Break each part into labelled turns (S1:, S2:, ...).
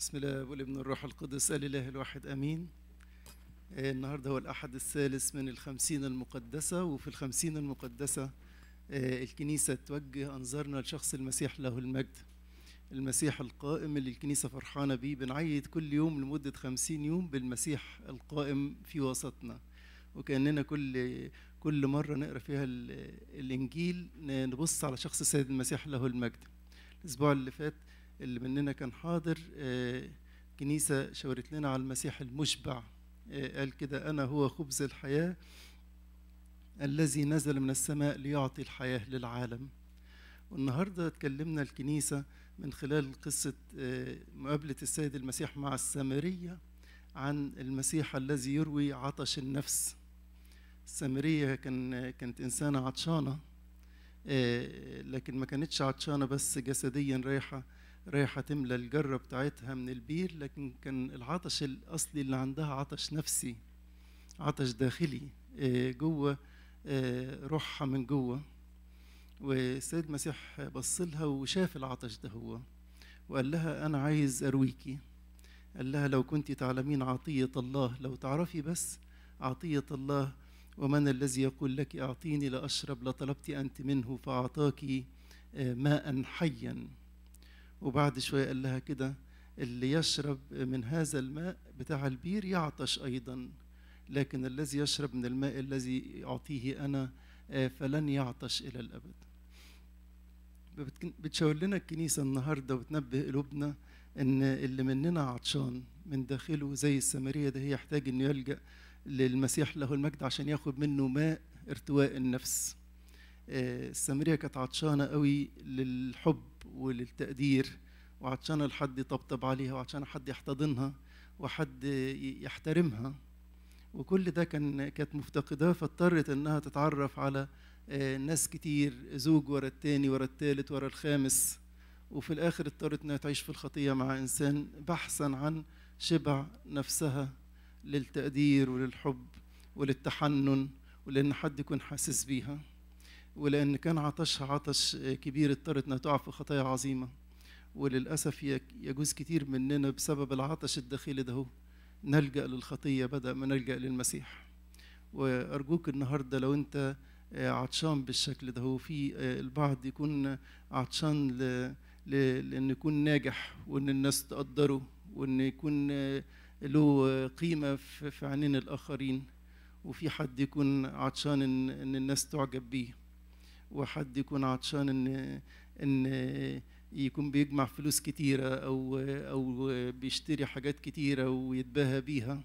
S1: بسم الله والابن الروح القدس الإله الواحد أمين آه، النهاردة هو الأحد الثالث من الخمسين المقدسة وفي الخمسين المقدسة آه، الكنيسة توجه أنظارنا لشخص المسيح له المجد المسيح القائم اللي الكنيسة فرحانة بيه بنعيد كل يوم لمدة خمسين يوم بالمسيح القائم في وسطنا وكأننا كل كل مرة نقرأ فيها الإنجيل نبص على شخص سيد المسيح له المجد الأسبوع اللي فات اللي مننا كان حاضر آه، كنيسة شاورت لنا على المسيح المشبع آه، قال كده أنا هو خبز الحياة الذي نزل من السماء ليعطي الحياة للعالم والنهاردة اتكلمنا الكنيسة من خلال قصة آه، مقابلة السيد المسيح مع السامرية عن المسيح الذي يروي عطش النفس السامرية كان كانت إنسانة عطشانة لكن ما كانتش عطشانة بس جسديا رايحة رايحه تملى الجره بتاعتها من البير لكن كان العطش الاصلي اللي عندها عطش نفسي عطش داخلي آه، جوه آه، روحها من جوه والسيد المسيح بص لها وشاف العطش ده هو وقال لها انا عايز ارويكي قال لها لو كنت تعلمين عطيه الله لو تعرفي بس عطيه الله ومن الذي يقول لك اعطيني لاشرب لطلبت انت منه فاعطاك آه، ماء حيا وبعد شوية قال لها كده اللي يشرب من هذا الماء بتاع البير يعطش أيضا لكن الذي يشرب من الماء الذي أعطيه أنا آه، فلن يعطش إلى الأبد بتشاور لنا الكنيسة النهاردة وتنبه قلوبنا إن اللي مننا عطشان من داخله زي السامرية ده هي يحتاج إنه يلجأ للمسيح له المجد عشان ياخد منه ماء ارتواء النفس آه، السامرية كانت عطشانة قوي للحب وللتقدير وعشان الحد يطبطب عليها وعشان حد يحتضنها وحد يحترمها وكل ده كان كانت مفتقداه فاضطرت انها تتعرف على آه، ناس كتير زوج ورا التاني ورا التالت ورا الخامس وفي الاخر اضطرت انها تعيش في الخطيه مع انسان بحثا عن شبع نفسها للتقدير وللحب وللتحنن ولان حد يكون حاسس بيها ولأن كان عطشها عطش آه، كبير اضطرت أنها تقع في خطايا عظيمة وللأسف يجوز كتير مننا بسبب العطش الداخلي ده نلجأ للخطية بدل ما نلجأ للمسيح وأرجوك النهاردة لو أنت آه، عطشان بالشكل ده في آه، البعض يكون عطشان ل... ل... لأن يكون ناجح وأن الناس تقدره وأن يكون له قيمة في عينين الآخرين وفي حد يكون عطشان إن الناس تعجب بيه وحد يكون عطشان ان ان يكون بيجمع فلوس كتيره او او بيشتري حاجات كتيره ويتباهى بيها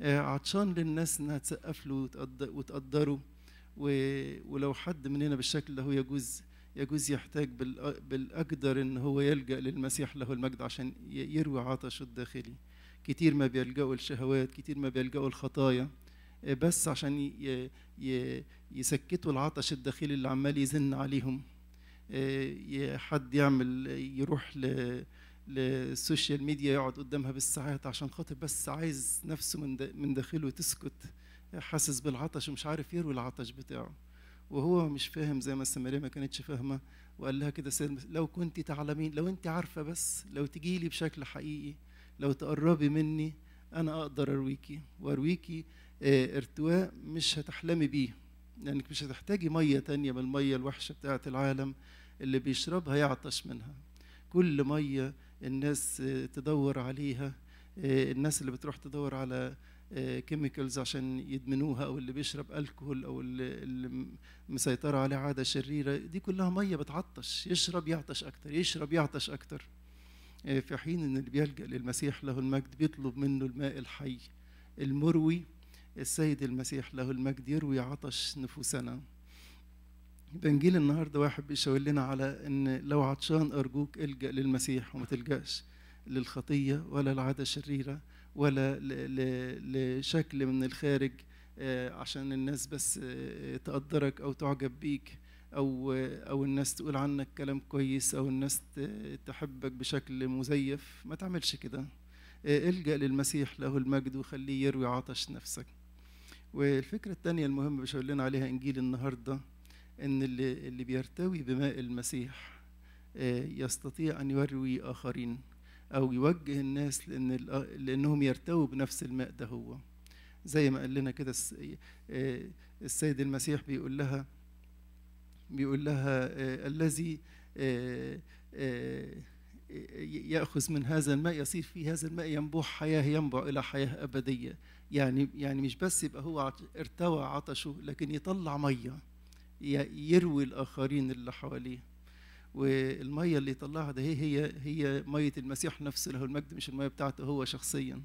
S1: آه، عطشان للناس انها تسقف له وتقدره ولو حد مننا بالشكل ده هو يجوز يجوز يحتاج بالاقدر ان هو يلجا للمسيح له المجد عشان يروي عطشه الداخلي كتير ما بيلجأوا للشهوات كتير ما بيلجأوا للخطايا آه، بس عشان يسكتوا العطش الداخلي اللي عمال يزن عليهم آه، حد يعمل يروح للسوشيال ميديا يقعد قدامها بالساعات عشان خاطر بس عايز نفسه من داخله تسكت آه، حاسس بالعطش ومش عارف يروي العطش بتاعه وهو مش فاهم زي ما السامريه ما كانتش فاهمه وقال لها كده لو كنت تعلمين لو انت عارفه بس لو تجي لي بشكل حقيقي لو تقربي مني انا اقدر ارويكي وارويكي آه، ارتواء مش هتحلمي بيه لأنك مش هتحتاجي مية تانية من المية الوحشة بتاعة العالم اللي بيشربها يعطش منها كل مية الناس آه، تدور عليها آه، الناس اللي بتروح تدور على كيميكلز عشان يدمنوها او اللي بيشرب الكحول او اللي مسيطره عليه عاده شريره دي كلها ميه بتعطش يشرب يعطش اكتر يشرب يعطش اكتر في حين ان اللي بيلجا للمسيح له المجد بيطلب منه الماء الحي المروي السيد المسيح له المجد يروي عطش نفوسنا بنجيل النهارده واحد بيشاور لنا على ان لو عطشان ارجوك الجا للمسيح وما تلجاش للخطيه ولا لعاده شريره ولا لشكل من الخارج آه، عشان الناس بس آه، تقدرك او تعجب بيك او آه، او الناس تقول عنك كلام كويس او الناس تحبك بشكل مزيف ما تعملش كده الجا للمسيح له المجد وخليه يروي عطش نفسك والفكرة الثانية المهمة بيشاور لنا عليها إنجيل النهاردة إن اللي, اللي بيرتوي بماء المسيح آه، يستطيع أن يروي آخرين أو يوجه الناس لأن لأنهم يرتووا بنفس الماء ده هو زي ما قال لنا كده آه، السيد المسيح بيقول لها بيقول لها آه، الذي يأخذ من هذا الماء يصير في هذا الماء ينبوع حياة ينبع إلى حياة أبدية يعني يعني مش بس يبقى هو ارتوى عطشه لكن يطلع ميه يروي الاخرين اللي حواليه والميه اللي يطلعها ده هي هي هي ميه المسيح نفسه له المجد مش الميه بتاعته هو شخصيا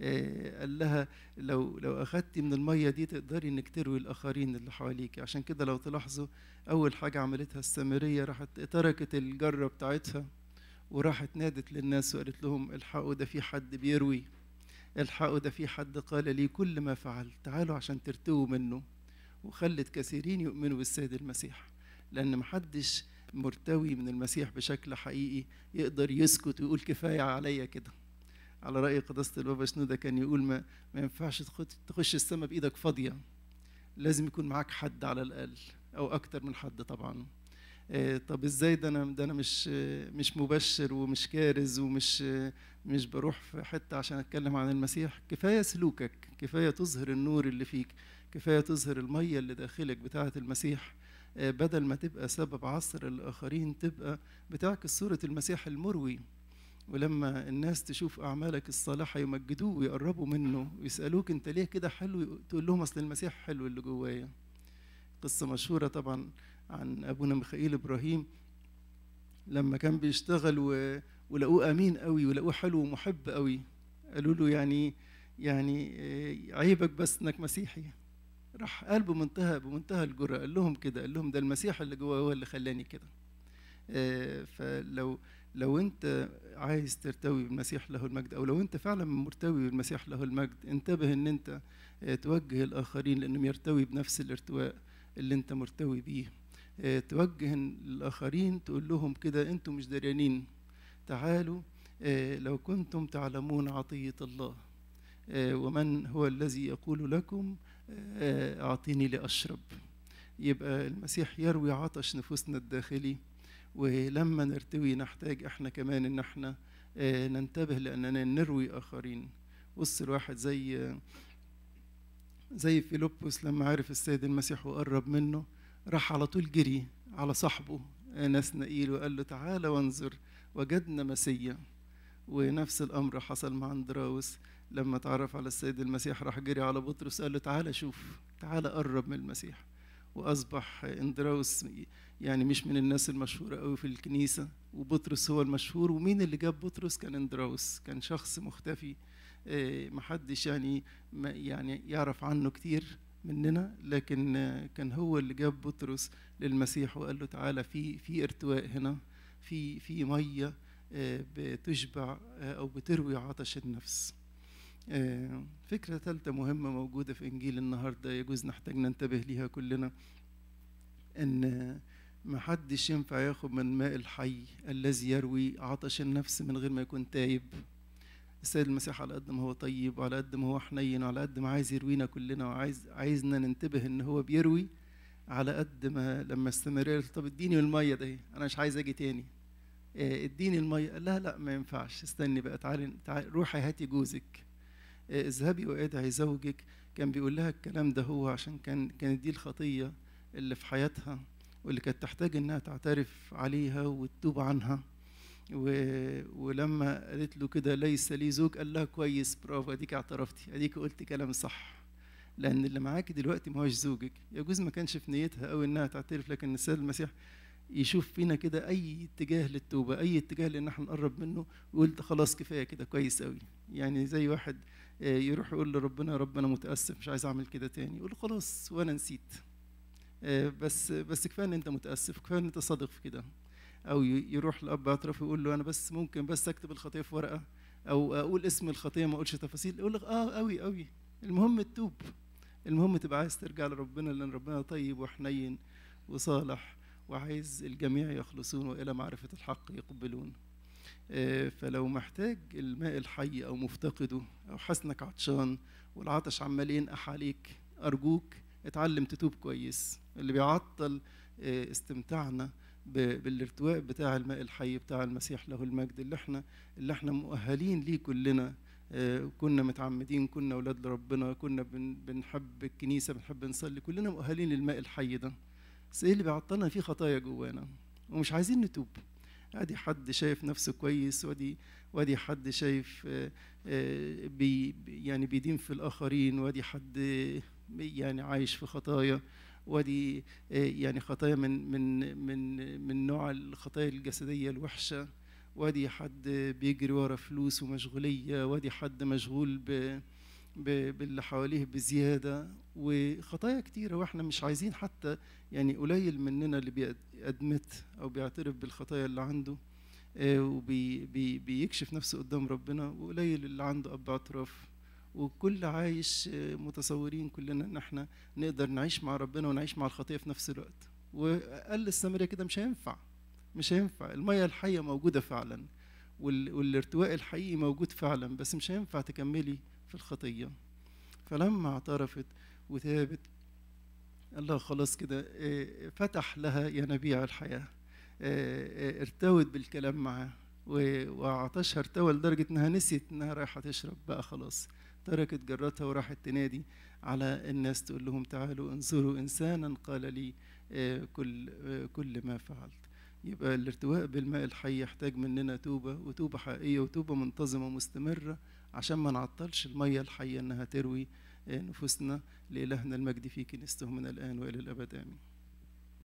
S1: آه، قال لها لو لو اخذتي من الميه دي تقدري انك تروي الاخرين اللي حواليك عشان كده لو تلاحظوا اول حاجه عملتها السامريه راحت تركت الجره بتاعتها وراحت نادت للناس وقالت لهم الحقوا ده في حد بيروي الحقوا ده في حد قال لي كل ما فعل تعالوا عشان ترتووا منه وخلت كثيرين يؤمنوا بالسيد المسيح لأن محدش مرتوي من المسيح بشكل حقيقي يقدر يسكت ويقول كفاية عليا كده على رأي قداسة البابا شنودة كان يقول ما, ما ينفعش تخش السماء بإيدك فاضية لازم يكون معاك حد على الأقل أو أكتر من حد طبعاً إيه، طب ازاي ده انا ده انا مش مش مبشر ومش كارز ومش مش بروح في حته عشان اتكلم عن المسيح كفايه سلوكك كفايه تظهر النور اللي فيك كفايه تظهر الميه اللي داخلك بتاعه المسيح إيه، بدل ما تبقى سبب عصر الاخرين تبقى بتعكس صوره المسيح المروي ولما الناس تشوف اعمالك الصالحه يمجدوه ويقربوا منه ويسالوك انت ليه كده حلو تقول لهم اصل المسيح حلو اللي جوايا قصه مشهوره طبعا عن ابونا ميخائيل ابراهيم لما كان بيشتغل و... ولقوه امين قوي ولقوه حلو ومحب قوي قالوا له يعني يعني عيبك بس انك مسيحي راح قال بمنتهى بمنتهى الجرأة قال لهم كده قال لهم ده المسيح اللي جوه هو اللي خلاني كده آه، فلو لو انت عايز ترتوي بالمسيح له المجد او لو انت فعلا مرتوي بالمسيح له المجد انتبه ان انت توجه الاخرين لانهم يرتوي بنفس الارتواء اللي انت مرتوي بيه آه، توجه الآخرين تقول لهم كده أنتم مش دريانين تعالوا آه، لو كنتم تعلمون عطية الله آه، ومن هو الذي يقول لكم أعطيني لأشرب يبقى المسيح يروي عطش نفوسنا الداخلي ولما نرتوي نحتاج احنا كمان ان احنا ننتبه لاننا نروي اخرين بص الواحد زي زي فيلبس لما عرف السيد المسيح وقرب منه راح على طول جري على صاحبه ناس نقيل وقال له تعالى وانظر وجدنا مسيا ونفس الأمر حصل مع أندراوس لما تعرف على السيد المسيح راح جري على بطرس قال له تعالى شوف تعالى قرب من المسيح واصبح اندراوس يعني مش من الناس المشهوره قوي في الكنيسه وبطرس هو المشهور ومين اللي جاب بطرس كان اندراوس كان شخص مختفي آه، محدش يعني يعني يعرف عنه كتير مننا لكن كان هو اللي جاب بطرس للمسيح وقال له تعالى في في ارتواء هنا في في ميه آه، بتشبع آه، او بتروي عطش النفس آه، فكرة ثالثة مهمة موجودة في إنجيل النهاردة يجوز نحتاج ننتبه ليها كلنا إن ما حدش ينفع ياخد من ماء الحي الذي يروي عطش النفس من غير ما يكون تايب السيد المسيح على قد ما هو طيب وعلى قد ما هو حنين وعلى قد ما عايز يروينا كلنا وعايز عايزنا ننتبه ان هو بيروي على قد ما لما استمرار طب اديني الميه ده إيه؟ انا مش عايز اجي تاني آه، اديني الميه لا لا ما ينفعش استني بقى تعالي تعالي روحي هاتي جوزك آه، اذهبي وادعي زوجك كان بيقول لها الكلام ده هو عشان كان كانت دي الخطيه اللي في حياتها واللي كانت تحتاج انها تعترف عليها وتتوب عنها ولما قالت له كده ليس لي زوج قال لها كويس برافو اديك اعترفتي اديك قلت كلام صح لان اللي معاكي دلوقتي ما هوش زوجك يجوز ما كانش في نيتها او انها تعترف لكن السيد المسيح يشوف فينا كده اي اتجاه للتوبه اي اتجاه لان احنا نقرب منه وقلت خلاص كفايه كده كويس قوي يعني زي واحد آه، يروح يقول لربنا يا رب انا متاسف مش عايز اعمل كده تاني يقول خلاص وانا نسيت آه، بس بس كفايه ان انت متاسف كفايه ان انت صادق في كده او يروح الاب اعتراف يقول له انا بس ممكن بس اكتب الخطيه في ورقه او اقول اسم الخطيه ما اقولش تفاصيل يقول لك اه قوي قوي المهم تتوب المهم تبقى عايز ترجع لربنا لان ربنا طيب وحنين وصالح وعايز الجميع يخلصون والى معرفه الحق يقبلون آه، فلو محتاج الماء الحي او مفتقده او حسنك عطشان والعطش عمال ينقح عليك ارجوك اتعلم تتوب كويس اللي بيعطل آه، استمتاعنا بالارتواء بتاع الماء الحي بتاع المسيح له المجد اللي احنا اللي احنا مؤهلين ليه كلنا آه، كنا متعمدين كنا اولاد لربنا كنا بنحب الكنيسه بنحب نصلي كلنا مؤهلين للماء الحي ده بس ايه اللي بيعطلنا فيه خطايا جوانا ومش عايزين نتوب ادي حد شايف نفسه كويس وادي وادي حد شايف آه، آه، بي يعني بيدين في الاخرين وادي حد يعني عايش في خطايا ودي آه، يعني خطايا من من من من نوع الخطايا الجسديه الوحشه وادي حد بيجري ورا فلوس ومشغوليه وادي حد مشغول ب باللي حواليه بزياده وخطايا كتيره واحنا مش عايزين حتى يعني قليل مننا اللي بيأدمت او بيعترف بالخطايا اللي عنده آه، وبيكشف نفسه قدام ربنا وقليل اللي عنده اب اعتراف وكل عايش آه، متصورين كلنا ان احنا نقدر نعيش مع ربنا ونعيش مع الخطيه في نفس الوقت وقال السامريه كده مش هينفع مش هينفع الميه الحيه موجوده فعلا والارتواء الحقيقي موجود فعلا بس مش هينفع تكملي في الخطيه فلما اعترفت وتابت الله خلاص كده آه، آه، فتح لها ينابيع الحياه ارتوت بالكلام معاه وعطشها ارتوى لدرجة إنها نسيت إنها رايحة تشرب بقى خلاص تركت جرتها وراحت تنادي على الناس تقول لهم تعالوا انظروا إنسانا قال لي آه، كل آه، كل ما فعلت يبقى الارتواء بالماء الحي يحتاج مننا توبة وتوبة حقيقية وتوبة منتظمة مستمرة عشان ما نعطلش المية الحية إنها تروي آه، نفوسنا لإلهنا المجد في كنيسته من الآن وإلى الأبد آمين